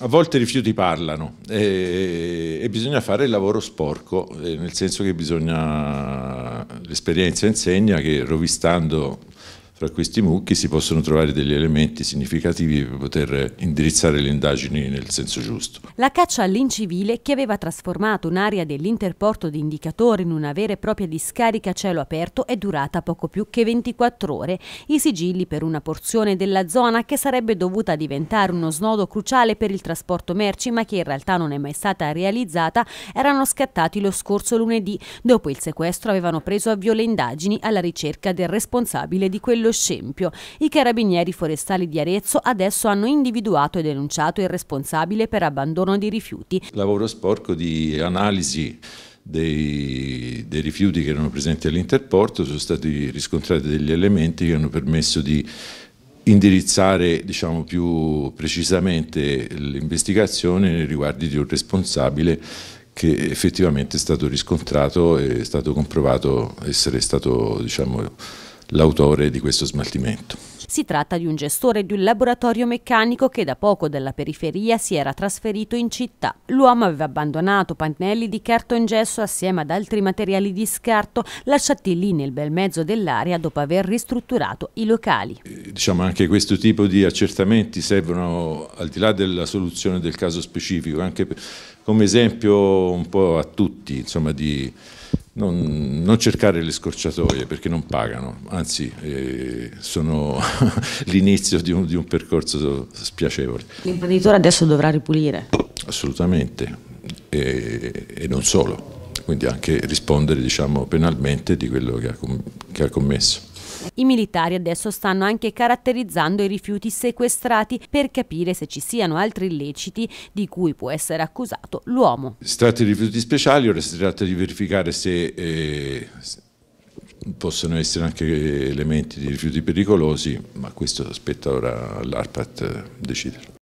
a volte i rifiuti parlano e, e, bisogna fare il lavoro sporco, eh, nel senso che bisogna, l'esperienza insegna che rovistando fra questi mucchi si possono trovare degli elementi significativi per poter indirizzare le indagini nel senso giusto. La caccia all'incivile, che aveva trasformato un'area dell'interporto di Indicatore in una vera e propria discarica a cielo aperto, è durata poco più che 24 ore. I sigilli per una porzione della zona che sarebbe dovuta diventare uno snodo cruciale per il trasporto merci, ma che in realtà non è mai stata realizzata, erano scattati lo scorso lunedì. Dopo il sequestro avevano preso avvio le indagini alla ricerca del responsabile di quello dello scempio. I carabinieri forestali di Arezzo adesso hanno individuato e denunciato il responsabile per abbandono di rifiuti. Lavoro sporco di analisi dei, dei, rifiuti che erano presenti all'interporto, sono stati riscontrati degli elementi che hanno permesso di indirizzare diciamo, più precisamente l'investigazione nei riguardi di un responsabile che effettivamente è stato riscontrato e è stato comprovato essere stato diciamo, l'autore di questo smaltimento. Si tratta di un gestore di un laboratorio meccanico che da poco dalla periferia si era trasferito in città. L'uomo aveva abbandonato pannelli di carto in gesso assieme ad altri materiali di scarto lasciati lì nel bel mezzo dell'area dopo aver ristrutturato i locali. Diciamo anche questo tipo di accertamenti servono al di là della soluzione del caso specifico, anche come esempio un po' a tutti insomma, di non, non, cercare le scorciatoie perché non pagano, anzi eh, sono l'inizio di, di un percorso spiacevole. L'imprenditore adesso dovrà ripulire? Assolutamente, e, e, non solo, quindi anche rispondere diciamo, penalmente di quello che ha, che ha commesso. I militari adesso stanno anche caratterizzando i rifiuti sequestrati per capire se ci siano altri illeciti di cui può essere accusato l'uomo. Si tratta di rifiuti speciali, ora si tratta di verificare se... Eh, possono essere anche elementi di rifiuti pericolosi, ma questo aspetta ora l'ARPAT eh, decidere.